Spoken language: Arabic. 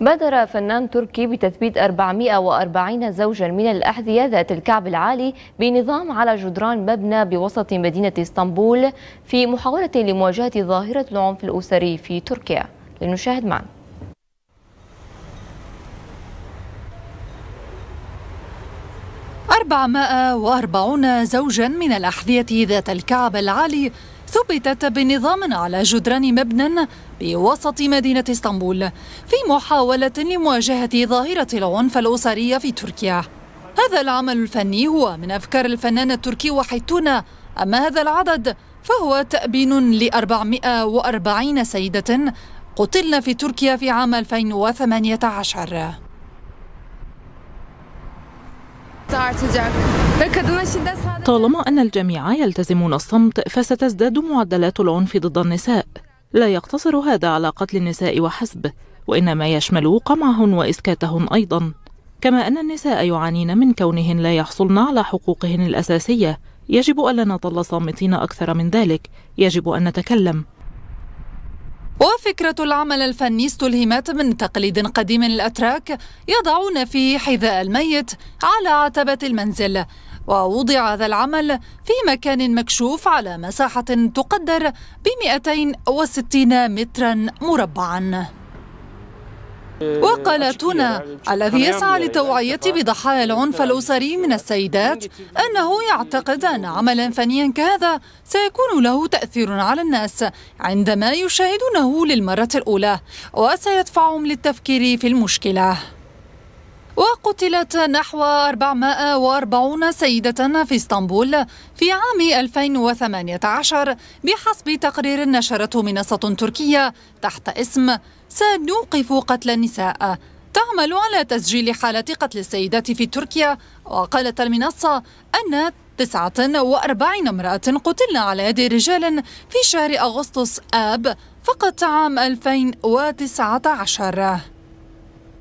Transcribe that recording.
بادر فنان تركي بتثبيت 440 زوجا من الأحذية ذات الكعب العالي بنظام على جدران مبنى بوسط مدينة اسطنبول في محاولة لمواجهة ظاهرة العنف الأسري في تركيا لنشاهد معا أربعمائة وأربعون زوجا من الأحذية ذات الكعب العالي ثبتت بنظام على جدران مبنى بوسط مدينة اسطنبول في محاولة لمواجهة ظاهرة العنف الأسري في تركيا هذا العمل الفني هو من أفكار الفنان التركي وحيتونا أما هذا العدد فهو تأبين ل 440 سيدة قتلن في تركيا في عام 2018 طالما أن الجميع يلتزمون الصمت فستزداد معدلات العنف ضد النساء لا يقتصر هذا على قتل النساء وحسب وإنما يشمل قمعهن وإسكاتهن أيضا كما أن النساء يعانين من كونهن لا يحصلن على حقوقهن الأساسية يجب ألا نظل صامتين أكثر من ذلك يجب أن نتكلم وفكرة العمل الفني استلهمت من تقليد قديم الأتراك يضعون فيه حذاء الميت على عتبة المنزل ووضع هذا العمل في مكان مكشوف على مساحة تقدر ب 260 مترا مربعا وقال تونا الذي يسعى لتوعية بضحايا العنف الأسري من السيدات أنه يعتقد أن عملا فنيا كهذا سيكون له تأثير على الناس عندما يشاهدونه للمرة الأولى وسيدفعهم للتفكير في المشكلة وقتلت نحو 440 سيدة في اسطنبول في عام 2018 بحسب تقرير نشرته منصة تركية تحت اسم سنوقف قتل النساء تعمل على تسجيل حالات قتل السيدات في تركيا وقالت المنصة أن 49 امرأة قتلن على يد رجال في شهر أغسطس آب فقط عام 2019